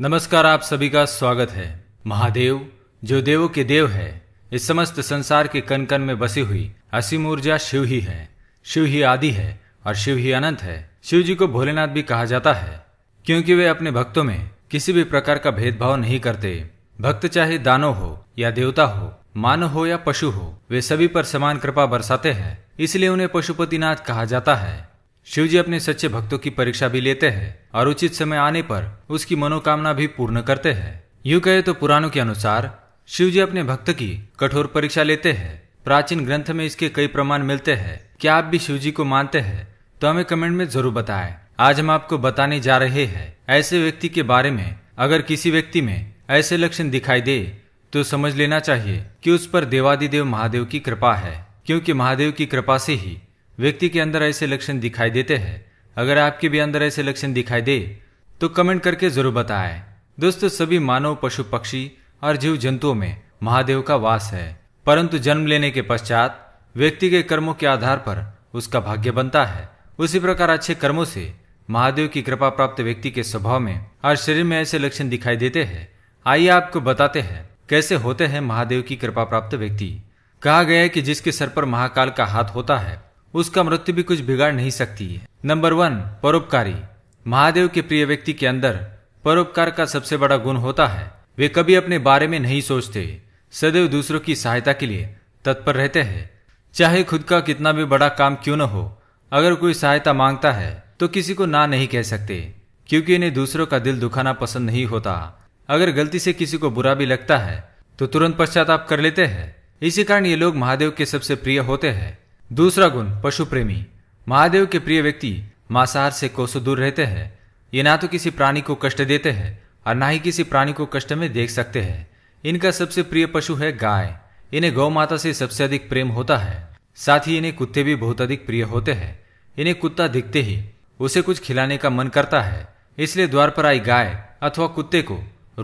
नमस्कार आप सभी का स्वागत है महादेव जो देवों के देव है इस समस्त संसार के कन कन में बसी हुई असीम ऊर्जा शिव ही है शिव ही आदि है और शिव ही अनंत है शिव जी को भोलेनाथ भी कहा जाता है क्योंकि वे अपने भक्तों में किसी भी प्रकार का भेदभाव नहीं करते भक्त चाहे दानव हो या देवता हो मानव हो या पशु हो वे सभी पर समान कृपा बरसाते हैं इसलिए उन्हें पशुपतिनाथ कहा जाता है शिवजी अपने सच्चे भक्तों की परीक्षा भी लेते हैं और उचित समय आने पर उसकी मनोकामना भी पूर्ण करते हैं यूं कहे तो पुराणों के अनुसार शिवजी अपने भक्त की कठोर परीक्षा लेते हैं प्राचीन ग्रंथ में इसके कई प्रमाण मिलते हैं क्या आप भी शिवजी को मानते हैं तो हमें कमेंट में जरूर बताएं आज हम आपको बताने जा रहे हैं ऐसे व्यक्ति के बारे में अगर किसी व्यक्ति में ऐसे लक्षण दिखाई दे तो समझ लेना चाहिए कि उस पर देवादिदेव महादेव की कृपा है क्योंकि महादेव की कृपा से ही व्यक्ति के अंदर ऐसे लक्षण दिखाई देते हैं अगर आपके भी अंदर ऐसे लक्षण दिखाई दे तो कमेंट करके जरूर बताएं दोस्तों सभी मानव पशु पक्षी और जीव जंतुओं में महादेव का वास है परंतु जन्म लेने के पश्चात व्यक्ति के कर्मों के आधार पर उसका भाग्य बनता है उसी प्रकार अच्छे कर्मों से महादेव की कृपा प्राप्त व्यक्ति के स्वभाव में और शरीर में ऐसे लक्षण दिखाई देते हैं आइए आपको बताते हैं कैसे होते हैं महादेव की कृपा प्राप्त व्यक्ति कहा गया है कि जिसके सर पर महाकाल का हाथ होता है उसका मृत्यु भी कुछ बिगाड़ नहीं सकती है नंबर वन परोपकारी महादेव के प्रिय व्यक्ति के अंदर परोपकार का सबसे बड़ा गुण होता है वे कभी अपने बारे में नहीं सोचते सदैव दूसरों की सहायता के लिए तत्पर रहते हैं चाहे खुद का कितना भी बड़ा काम क्यों न हो अगर कोई सहायता मांगता है तो किसी को ना नहीं कह सकते क्योंकि इन्हें दूसरों का दिल दुखाना पसंद नहीं होता अगर गलती से किसी को बुरा भी लगता है तो तुरंत पश्चाताप कर लेते हैं इसी कारण ये लोग महादेव के सबसे प्रिय होते हैं दूसरा गुण पशु प्रेमी महादेव के प्रिय व्यक्ति मांसाहार से कोसों दूर रहते हैं ये ना तो किसी प्राणी को कष्ट देते हैं और ना ही किसी प्राणी को कष्ट में देख सकते हैं इनका सबसे प्रिय पशु है गाय इन्हें गौ माता से सबसे अधिक प्रेम होता है साथ ही इन्हें कुत्ते भी बहुत अधिक प्रिय होते हैं इन्हें कुत्ता दिखते ही उसे कुछ खिलाने का मन करता है इसलिए द्वार पर आई गाय अथवा कुत्ते को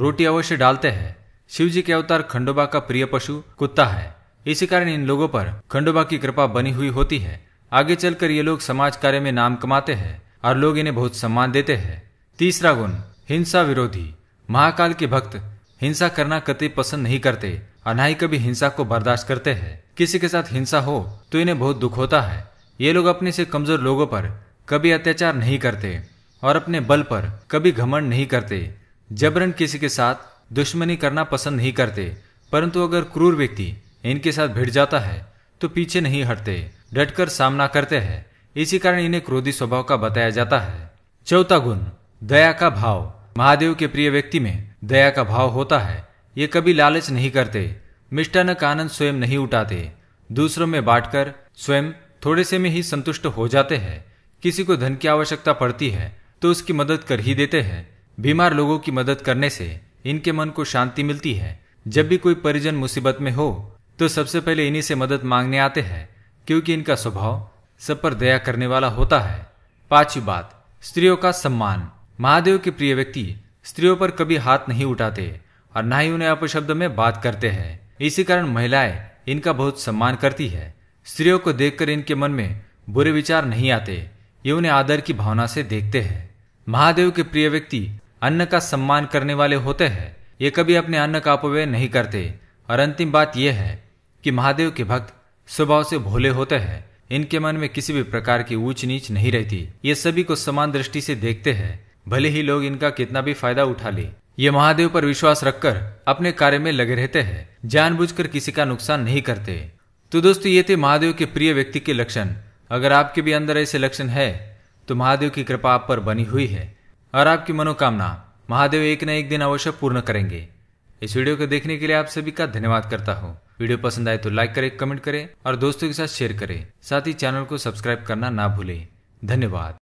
रोटी अवश्य डालते हैं शिवजी के अवतार खंडोबा का प्रिय पशु कुत्ता है इसी कारण इन लोगों पर खंडोबा की कृपा बनी हुई होती है आगे चलकर ये लोग समाज कार्य में नाम कमाते हैं और लोग इन्हें बहुत सम्मान देते हैं तीसरा गुण हिंसा विरोधी महाकाल के भक्त हिंसा करना कति पसंद नहीं करते और ना ही कभी हिंसा को बर्दाश्त करते हैं किसी के साथ हिंसा हो तो इन्हें बहुत दुख होता है ये लोग अपने से कमजोर लोगों पर कभी अत्याचार नहीं करते और अपने बल पर कभी घमंड नहीं करते जबरन किसी के साथ दुश्मनी करना पसंद नहीं करते परंतु अगर क्रूर व्यक्ति इनके साथ भिड़ जाता है तो पीछे नहीं हटते डटकर सामना करते हैं इसी कारण इन्हें क्रोधी स्वभाव का बताया जाता है चौथा गुण दया का भाव महादेव के प्रिय व्यक्ति में दया का भाव होता है ये कभी लालच नहीं करते मिष्टान का आनंद स्वयं नहीं उठाते दूसरों में बांटकर स्वयं थोड़े से में ही संतुष्ट हो जाते हैं किसी को धन की आवश्यकता पड़ती है तो उसकी मदद कर ही देते हैं बीमार लोगों की मदद करने से इनके मन को शांति मिलती है जब भी कोई परिजन मुसीबत में हो तो सबसे पहले इन्हीं से मदद मांगने आते हैं क्योंकि इनका स्वभाव सब पर दया करने वाला होता है पांचवी बात स्त्रियों का सम्मान महादेव के प्रिय व्यक्ति स्त्रियों पर कभी हाथ नहीं उठाते और ना ही उन्हें अपशब्द में बात करते हैं इसी कारण महिलाएं इनका बहुत सम्मान करती है स्त्रियों को देखकर इनके मन में बुरे विचार नहीं आते ये उन्हें आदर की भावना से देखते हैं महादेव के प्रिय व्यक्ति अन्न का सम्मान करने वाले होते हैं ये कभी अपने अन्न का अपव्यय नहीं करते और अंतिम बात यह है कि महादेव के भक्त स्वभाव से भोले होते हैं इनके मन में किसी भी प्रकार की ऊंच नीच नहीं रहती ये सभी को समान दृष्टि से देखते हैं भले ही लोग इनका कितना भी फायदा उठा ले ये महादेव पर विश्वास रखकर अपने कार्य में लगे रहते हैं जानबूझकर किसी का नुकसान नहीं करते तो दोस्तों ये थे महादेव के प्रिय व्यक्ति के लक्षण अगर आपके भी अंदर ऐसे लक्षण है तो महादेव की कृपा आप पर बनी हुई है और आपकी मनोकामना महादेव एक न एक दिन अवश्य पूर्ण करेंगे इस वीडियो को देखने के लिए आप सभी का धन्यवाद करता हूँ वीडियो पसंद आए तो लाइक करें कमेंट करें और दोस्तों के साथ शेयर करें साथ ही चैनल को सब्सक्राइब करना ना भूलें धन्यवाद